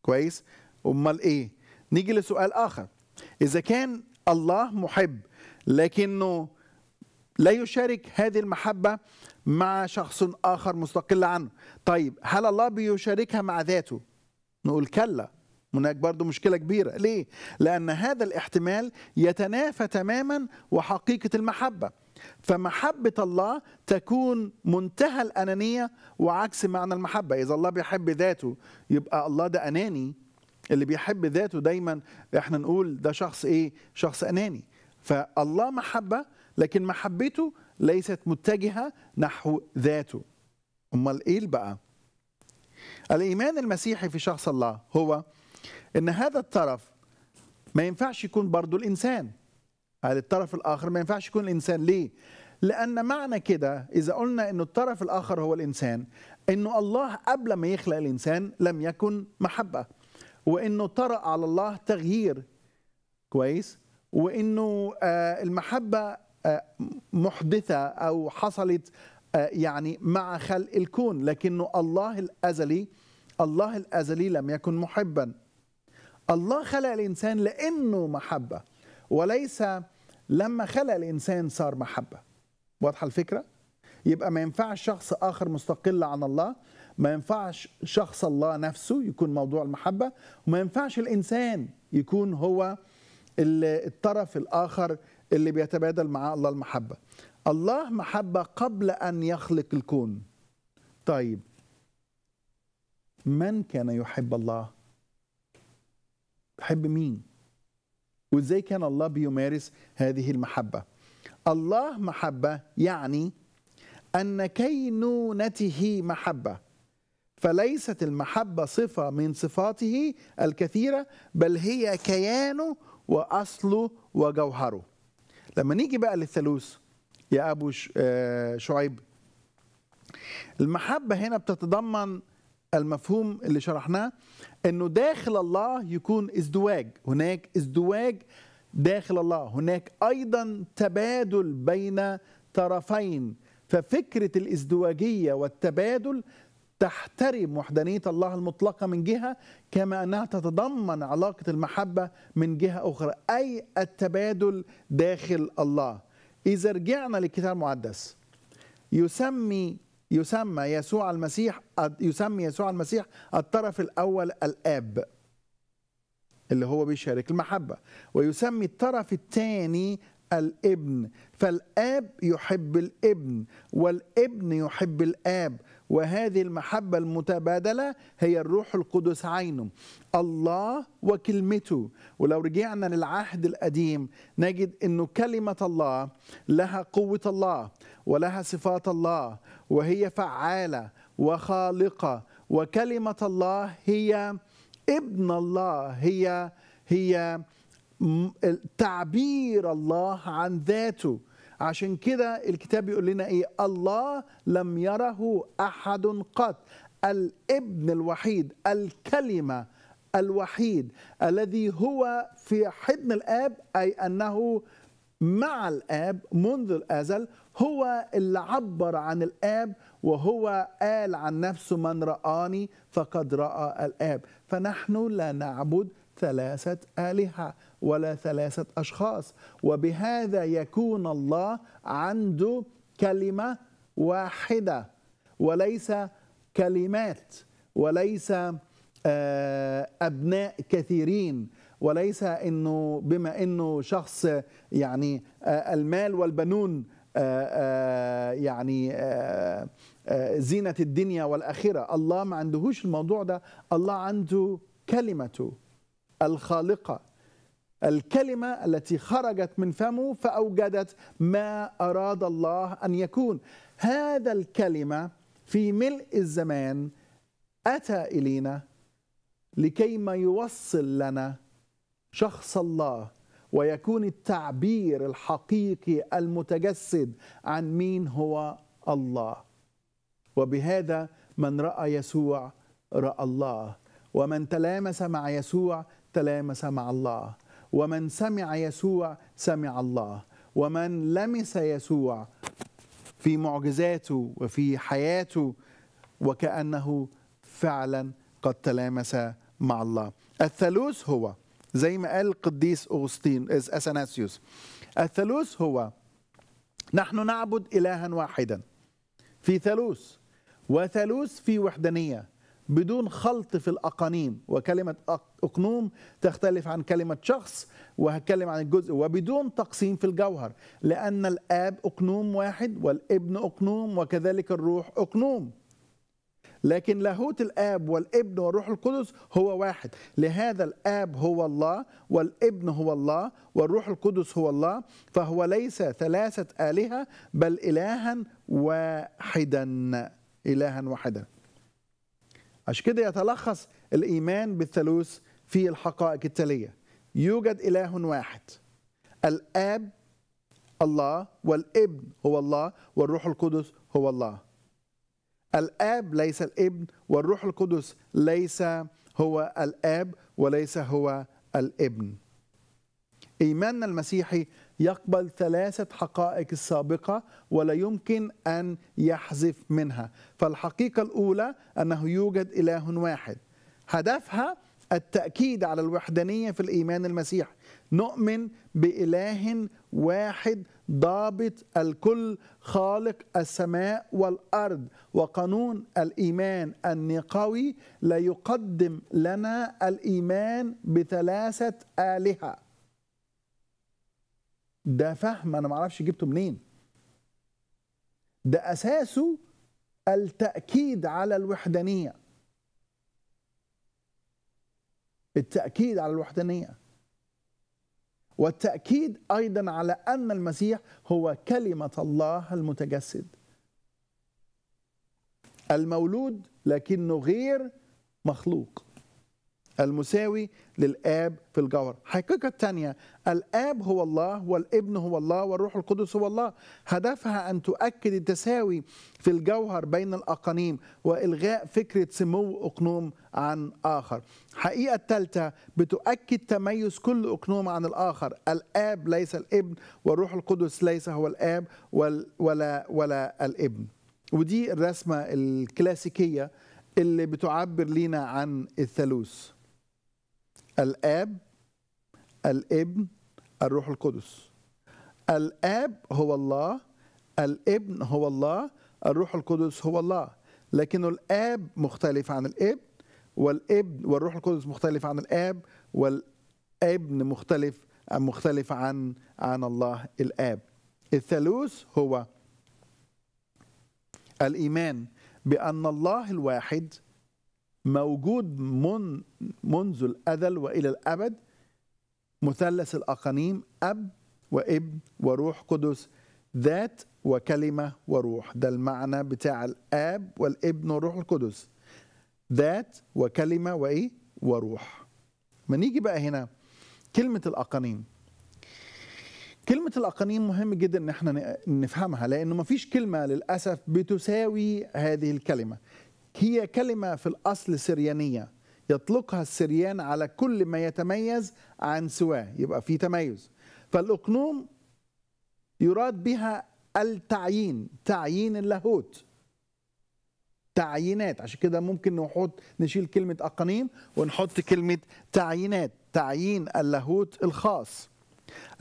كويس امال ايه نيجي لسؤال اخر اذا كان الله محب لكنه لا يشارك هذه المحبة مع شخص آخر مستقل عنه طيب هل الله بيشاركها مع ذاته نقول كلا هناك برضو مشكلة كبيرة ليه؟ لأن هذا الاحتمال يتنافى تماما وحقيقة المحبة فمحبة الله تكون منتهى الأنانية وعكس معنى المحبة إذا الله بيحب ذاته يبقى الله ده أناني اللي بيحب ذاته دايما احنا نقول ده شخص ايه شخص اناني فالله محبه لكن محبته ليست متجهه نحو ذاته امال ايه بقى الايمان المسيحي في شخص الله هو ان هذا الطرف ما ينفعش يكون برضه الانسان هذا الطرف الاخر ما ينفعش يكون الانسان ليه لأن معنى كده إذا قلنا أن الطرف الآخر هو الإنسان أنه الله قبل ما يخلق الإنسان لم يكن محبة وانه طرأ على الله تغيير كويس وانه آه، المحبه آه، محدثه او حصلت آه، يعني مع خلق الكون لكنه الله الازلي الله الازلي لم يكن محبا الله خلق الانسان لانه محبه وليس لما خلق الانسان صار محبه واضحه الفكره يبقى ما ينفعش شخص اخر مستقل عن الله ما ينفعش شخص الله نفسه يكون موضوع المحبه وما ينفعش الانسان يكون هو الطرف الاخر اللي بيتبادل مع الله المحبه الله محبه قبل ان يخلق الكون طيب من كان يحب الله يحب مين وازاي كان الله بيمارس هذه المحبه الله محبه يعني أن كينونته محبة فليست المحبة صفة من صفاته الكثيرة بل هي كيانه وأصله وجوهره لما نيجي بقى للثالوث يا أبو آه، شعيب المحبة هنا بتتضمن المفهوم اللي شرحناه انه داخل الله يكون ازدواج هناك ازدواج داخل الله هناك ايضا تبادل بين طرفين ففكرة الازدواجية والتبادل تحترم وحدانية الله المطلقة من جهة كما أنها تتضمن علاقة المحبة من جهة أخرى أي التبادل داخل الله إذا رجعنا للكتاب المقدس يسمي يسمى يسوع المسيح يسمي يسوع المسيح الطرف الأول الآب اللي هو بيشارك المحبة ويسمي الطرف الثاني الابن فالاب يحب الابن والابن يحب الاب وهذه المحبه المتبادله هي الروح القدس عينه الله وكلمته ولو رجعنا للعهد القديم نجد انه كلمه الله لها قوه الله ولها صفات الله وهي فعاله وخالقه وكلمه الله هي ابن الله هي هي تعبير الله عن ذاته عشان كده الكتاب يقول لنا ايه الله لم يره احد قط الابن الوحيد الكلمه الوحيد الذي هو في حضن الاب اي انه مع الاب منذ الازل هو اللي عبر عن الاب وهو قال عن نفسه من رآني فقد رأى الاب فنحن لا نعبد ثلاثه الهه ولا ثلاثة أشخاص وبهذا يكون الله عنده كلمة واحدة وليس كلمات وليس آه، أبناء كثيرين وليس أنه بما أنه شخص يعني آه، المال والبنون آه، يعني زينة الدنيا والآخرة الله ما عندهوش الموضوع ده الله عنده كلمته الخالقة الكلمة التي خرجت من فمه فأوجدت ما أراد الله أن يكون هذا الكلمة في ملء الزمان أتى إلينا لكي ما يوصل لنا شخص الله ويكون التعبير الحقيقي المتجسد عن مين هو الله وبهذا من راى يسوع راى الله ومن تلامس مع يسوع تلامس مع الله ومن سمع يسوع سمع الله ومن لمس يسوع في معجزاته وفي حياته وكأنه فعلا قد تلامس مع الله الثالوث هو زي ما قال القديس أغسطين أثناسيوس الثالوث هو نحن نعبد إلها واحدا في ثالوث وثالوث في وحدانية بدون خلط في الأقانيم وكلمة أقنوم تختلف عن كلمة شخص وهتكلم عن الجزء وبدون تقسيم في الجوهر لأن الآب أقنوم واحد والابن أقنوم وكذلك الروح أقنوم لكن لاهوت الاب والابن والروح القدس هو واحد لهذا الاب هو الله والابن هو الله والروح القدس هو الله فهو ليس ثلاثه الهه بل الها واحدا الها واحدا عشان كده يتلخص الإيمان بالثالوث في الحقائق التالية يوجد إله واحد الآب الله والابن هو الله والروح القدس هو الله الآب ليس الابن والروح القدس ليس هو الآب وليس هو الابن إيماننا المسيحي يقبل ثلاثة حقائق السابقة ولا يمكن أن يحذف منها فالحقيقة الأولى أنه يوجد إله واحد هدفها التأكيد على الوحدانية في الإيمان المسيحي نؤمن بإله واحد ضابط الكل خالق السماء والأرض وقانون الإيمان النقوي لا يقدم لنا الإيمان بثلاثة آلهة ده فهم انا ما اعرفش جبته منين ده اساسه التاكيد على الوحدانيه التاكيد على الوحدانيه والتاكيد ايضا على ان المسيح هو كلمه الله المتجسد المولود لكنه غير مخلوق المساوي للآب في الجوهر حقيقة الثانية الآب هو الله والابن هو الله والروح القدس هو الله هدفها أن تؤكد التساوي في الجوهر بين الأقانيم وإلغاء فكرة سمو أقنوم عن آخر حقيقة الثالثة بتؤكد تميز كل أقنوم عن الآخر الآب ليس الابن والروح القدس ليس هو الآب ولا, ولا الابن ودي الرسمة الكلاسيكية اللي بتعبر لينا عن الثالوث الاب الابن الروح القدس الاب هو الله الابن هو الله الروح القدس هو الله لكن الاب مختلف عن الابن والابن والروح القدس مختلف عن الاب والابن مختلف مختلف عن عن الله الاب الثالوث هو الايمان بان الله الواحد موجود من منذ الأزل وإلى الأبد مثلث الأقانيم أب وابن وروح قدس ذات وكلمة وروح ده المعنى بتاع الآب والابن والروح القدس ذات وكلمة وإيه وروح ما نيجي بقى هنا كلمة الأقانيم كلمة الأقانيم مهم جدا إن احنا نفهمها لأنه مفيش كلمة للأسف بتساوي هذه الكلمة هي كلمة في الأصل سريانية يطلقها السريان على كل ما يتميز عن سواه يبقى في تميز فالأقنوم يراد بها التعيين تعيين اللاهوت تعيينات عشان كده ممكن نحط نشيل كلمة أقانيم ونحط كلمة تعيينات تعيين اللاهوت الخاص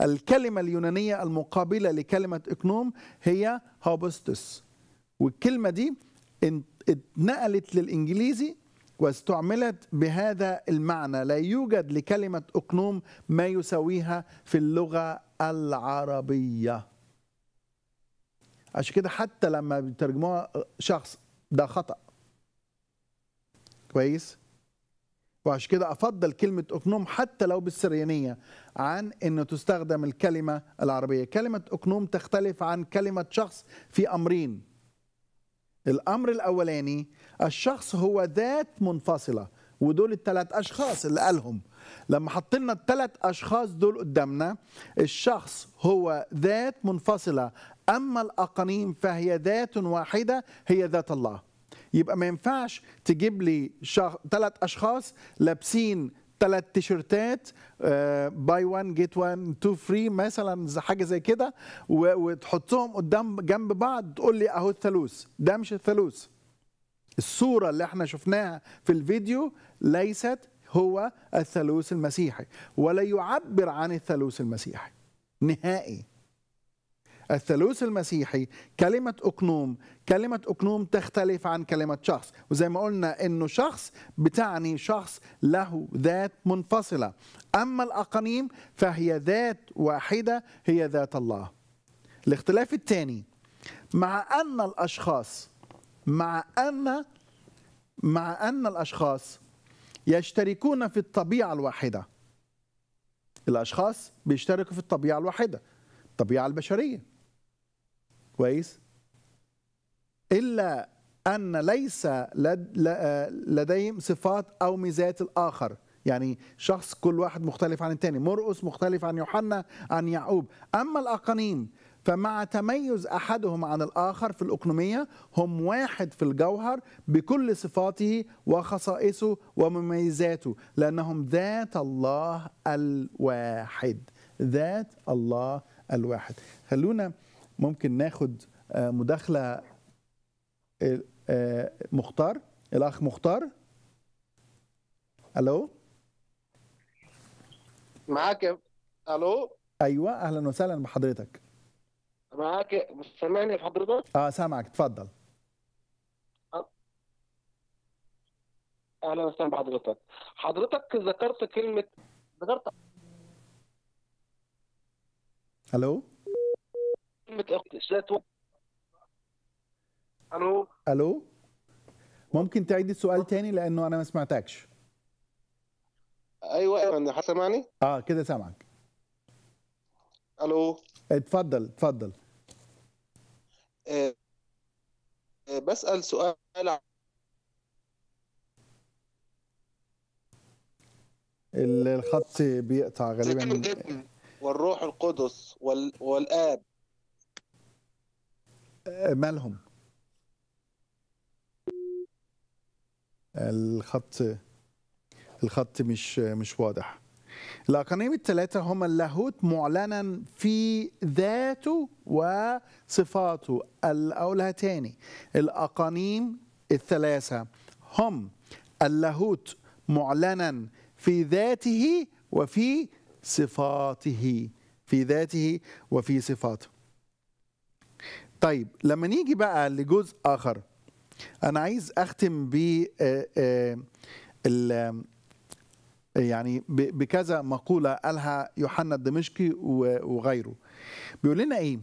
الكلمة اليونانية المقابلة لكلمة إقنوم هي هوبستس والكلمة دي اتنقلت للإنجليزي واستعملت بهذا المعنى لا يوجد لكلمة أقنوم ما يساويها في اللغة العربية عشان كده حتى لما بيترجموها شخص ده خطأ كويس وعشان كده أفضل كلمة أقنوم حتى لو بالسريانية عن أن تستخدم الكلمة العربية كلمة أقنوم تختلف عن كلمة شخص في أمرين الامر الاولاني الشخص هو ذات منفصله ودول الثلاث اشخاص اللي قالهم لما حطينا الثلاث اشخاص دول قدامنا الشخص هو ذات منفصله اما الاقانيم فهي ذات واحده هي ذات الله يبقى ما ينفعش تجيب لي ثلاث اشخاص لابسين ثلاث تيشرتات باي 1 جيت 1 تو فري مثلا حاجه زي كده وتحطهم قدام جنب بعض تقول لي اهو الثالوث ده مش الثالوث الصوره اللي احنا شفناها في الفيديو ليست هو الثالوث المسيحي ولا يعبر عن الثالوث المسيحي نهائي الثالوث المسيحي كلمة أكنوم كلمة أكنوم تختلف عن كلمة شخص وزي ما قلنا أنه شخص بتعني شخص له ذات منفصلة أما الأقانيم فهي ذات واحدة هي ذات الله الاختلاف الثاني مع أن الأشخاص مع أن مع أن الأشخاص يشتركون في الطبيعة الواحدة الأشخاص بيشتركوا في الطبيعة الواحدة الطبيعة البشرية كويس الا ان ليس آه، لديهم صفات او ميزات الاخر يعني شخص كل واحد مختلف عن الثاني مرقس مختلف عن يوحنا عن يعقوب اما الاقانيم فمع تميز احدهم عن الاخر في الاقنوميه هم واحد في الجوهر بكل صفاته وخصائصه ومميزاته لانهم ذات الله الواحد ذات الله الواحد خلونا ممكن ناخد آه، مداخله آه، آه، مختار الاخ مختار الو معاك الو ايوه اهلا وسهلا بحضرتك معاك سامعني حضرتك اه سامعك اتفضل اهلا وسهلا بحضرتك حضرتك ذكرت كلمه ذكرت الو الو الو ممكن تعيد السؤال تاني لانه انا ما سمعتكش ايوه ايوه حد سامعني؟ اه كده سامعك الو اتفضل اتفضل آه، بسال سؤال الخط بيقطع غالبا والروح القدس والاب آه، مالهم الخط الخط مش مش واضح الأقانيم الثلاثة هم اللاهوت معلنا في ذاته وصفاته الأولى تاني الأقانيم الثلاثة هم اللاهوت معلنا في ذاته وفي صفاته في ذاته وفي صفاته طيب لما نيجي بقى لجزء اخر انا عايز اختم ب آه، آه، يعني بكذا مقوله قالها يوحنا الدمشقي وغيره بيقول لنا ايه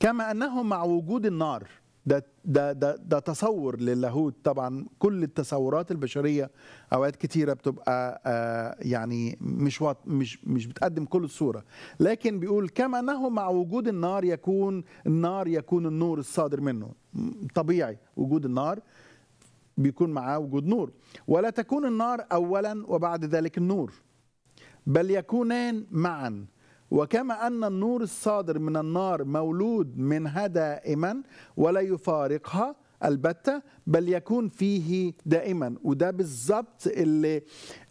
كما انه مع وجود النار ده ده ده, ده تصور للاهوت طبعا كل التصورات البشريه اوقات كتيره بتبقى آه، يعني مش مش مش بتقدم كل الصوره لكن بيقول كما انه مع وجود النار يكون النار يكون النور الصادر منه طبيعي وجود النار بيكون معاه وجود نور ولا تكون النار اولا وبعد ذلك النور بل يكونان معا وكما أن النور الصادر من النار مولود منها دائما ولا يفارقها البتة بل يكون فيه دائما وده بالظبط اللي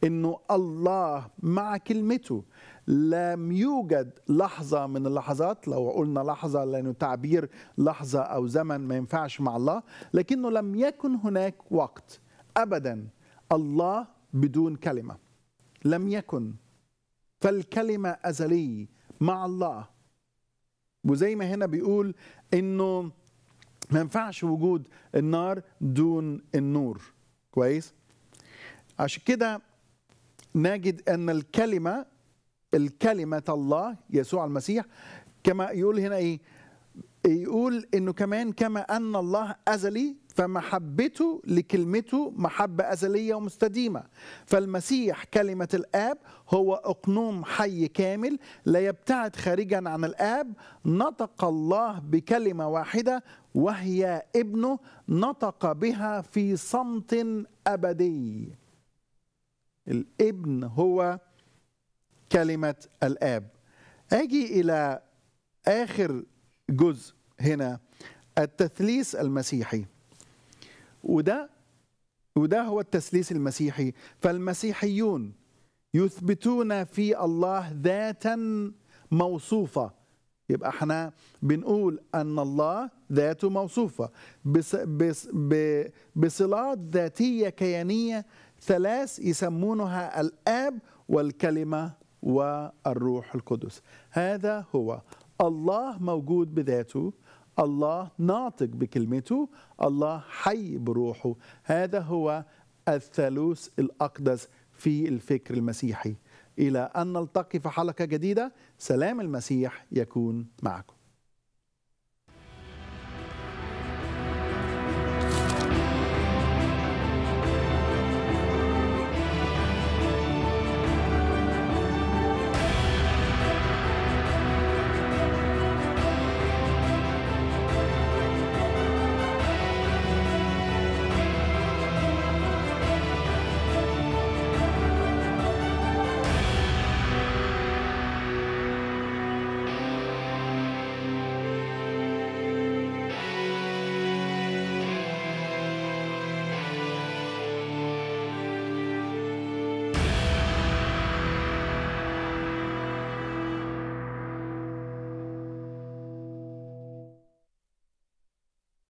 انه الله مع كلمته لم يوجد لحظة من اللحظات لو قلنا لحظة لأنه تعبير لحظة أو زمن ما ينفعش مع الله لكنه لم يكن هناك وقت أبدا الله بدون كلمة لم يكن فالكلمة أزلي مع الله وزي ما هنا بيقول إنه ما ينفعش وجود النار دون النور كويس عشان كده نجد أن الكلمة الكلمة الله يسوع المسيح كما يقول هنا إيه يقول إنه كمان كما أن الله أزلي فمحبته لكلمته محبة أزلية ومستديمة فالمسيح كلمة الآب هو أقنوم حي كامل لا يبتعد خارجا عن الآب نطق الله بكلمة واحدة وهي ابنه نطق بها في صمت أبدي الابن هو كلمة الآب أجي إلى آخر جزء هنا التثليث المسيحي وده وده هو التسليس المسيحي فالمسيحيون يثبتون في الله ذاتا موصوفه يبقى احنا بنقول ان الله ذاته موصوفه بص بص بصلات ذاتيه كيانيه ثلاث يسمونها الاب والكلمه والروح القدس هذا هو الله موجود بذاته الله ناطق بكلمته الله حي بروحه هذا هو الثالوث الأقدس في الفكر المسيحي إلى أن نلتقي في حلقة جديدة سلام المسيح يكون معكم